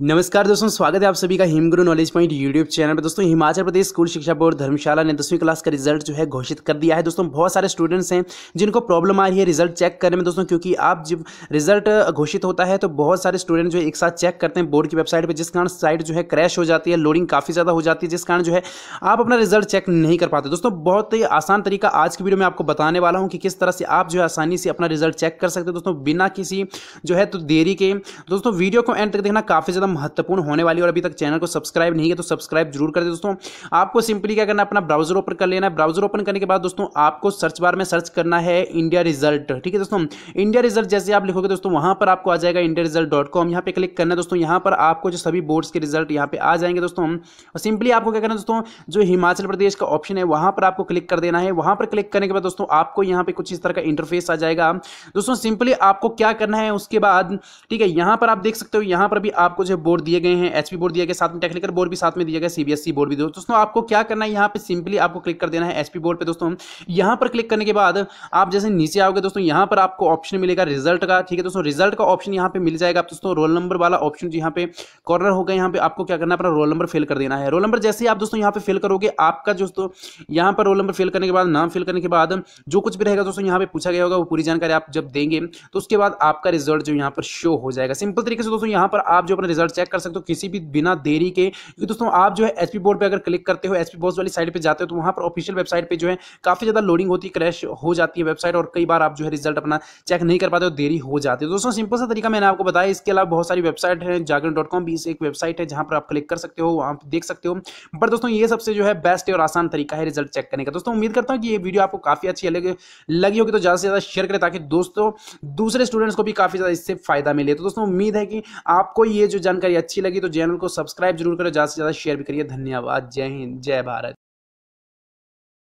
नमस्कार दोस्तों स्वागत है आप सभी का Himguru knowledge point YouTube channel पर दोस्तों हिमाचल प्रदेश स्कूल शिक्षा बोर्ड धर्मशाला ने दसवीं क्लास का रिजल्ट जो है घोषित कर दिया है दोस्तों बहुत सारे स्टूडेंट्स हैं जिनको प्रॉब्लम आ रही है रिजल्ट चेक करने में दोस्तों क्योंकि आप जब रिजल्ट घोषित होता है तो बहुत सारे स्टूडेंट जो है एक साथ चेक करते हैं बोर्ड की वेबसाइट पर जिस कारण साइट जो है क्रैश हो जाती है लोडिंग काफ़ी ज़्यादा हो जाती है जिस कारण जो है आप अपना रिजल्ट चेक नहीं कर पाते दोस्तों बहुत ही आसान तरीका आज की वीडियो में आपको बताने वाला हूँ कि किस तरह से आप जो है आसानी से अपना रिजल्ट चेक कर सकते हो दोस्तों बिना किसी जो है तो देरी के दोस्तों वीडियो को एंड तक देखना काफ़ी ज़्यादा महत्वपूर्ण होने वाली और अभी तक चैनल को सब्सक्राइब नहीं है तो सब्सक्राइब जरूर कर दे दोस्तों आपको सिंपली क्या करना अपना ब्राउजर ओपन कर लेना है ब्राउजर ओपन करने के बाद दोस्तों आपको सर्च बार में सर्च करना है इंडिया रिजल्ट ठीक है दोस्तों इंडिया रिजल्ट जैसे आप लिखोगे दोस्तों वहाँ पर आपको आ जाएगा इंडिया रिजल्ट डॉट कॉम यहाँ पे क्लिक करना है दोस्तों यहाँ पर आपको जो सभी बोर्ड्स के रिजल्ट यहाँ पे आ जाएंगे दोस्तों और सिंपली आपको क्या करना दोस्तों जो हिमाचल प्रदेश का ऑप्शन है वहाँ पर आपको क्लिक कर देना है वहाँ पर क्लिक करने के बाद दोस्तों आपको यहाँ पे कुछ इस तरह का इंटरफेस आ जाएगा दोस्तों सिंपली आपको क्या करना है उसके बाद ठीक है यहाँ पर आप देख सकते हो यहाँ पर भी आपको जो जो बोर्ड दिए गए हैं एच बोर्ड दिया गया साथ में टेक्निकल बोर्ड भी साथ में दिया गया सीबीएसई e बोर्ड भी दो तो दोस्तों आपको क्या करना है यहाँ पे सिंपली आपको क्लिक कर देना है एच बोर्ड पे दोस्तों यहाँ पर क्लिक करने के बाद आप जैसे नीचे आओगे दोस्तों यहाँ पर आपको ऑप्शन मिलेगा रिजल्ट का ठीक है दोस्तों रिजल्ट का ऑप्शन यहाँ पे मिल जाएगा आप दोस्तों रोल नंबर वाला ऑप्शन जो यहाँ पे कॉर्नर होगा यहाँ पे आपको क्या करना है अपना रोल नंबर फिल कर देना है रोल नंबर जैसे ही आप दोस्तों यहाँ पे फिल करोगे आपका दोस्तों यहाँ पर रोल नंबर फिल करने के बाद नाम फिल करने के बाद जो कुछ भी रहेगा दोस्तों यहाँ पे पूछा गया होगा वो पूरी जानकारी आप जब देंगे तो उसके बाद आपका रिजल्ट जो यहाँ पर शो हो जाएगा सिंपल तरीके से दोस्तों यहाँ पर आप जो अपना रिजल्ट रिजल्ट चेक कर सकते हो किसी भी बिना देरी के क्योंकि दोस्तों आप जो है एस बोर्ड पर अगर क्लिक करते हो एस बोर्ड वाली साइड पर जाते हो तो वहाँ पर ऑफिशियल वेबसाइट पर जो है काफ़ी ज़्यादा लोडिंग होती है क्रैश हो जाती है वेबसाइट और कई बार आप जो है रिजल्ट अपना चेक नहीं कर पाते हो देरी हो जाती है दोस्तों सिंपल सा तरीका मैंने आपको बताया इसके अलावा बहुत सारी वेबसाइट है जागरण भी एक वेबसाइट है जहाँ पर आप क्लिक कर सकते हो वहाँ देख सकते हो बट दोस्तों ये सबसे जो है बेस्ट और आसान तरीका है रिजल्ट चेक करने का दोस्तों उम्मीद करता हूँ कि ये वीडियो आपको काफ़ी अच्छी लगे लगी होगी तो ज़्यादा से ज़्यादा शेयर करें ताकि दोस्तों दूसरे स्टूडेंट्स को भी काफ़ी ज़्यादा इससे फायदा मिले तो दोस्तों उम्मीद है कि आपको ये जो जानकारी अच्छी लगी तो चैनल को सब्सक्राइब जरूर करें ज़्यादा से ज़्यादा शेयर भी करिए धन्यवाद जय हिंद जय भारत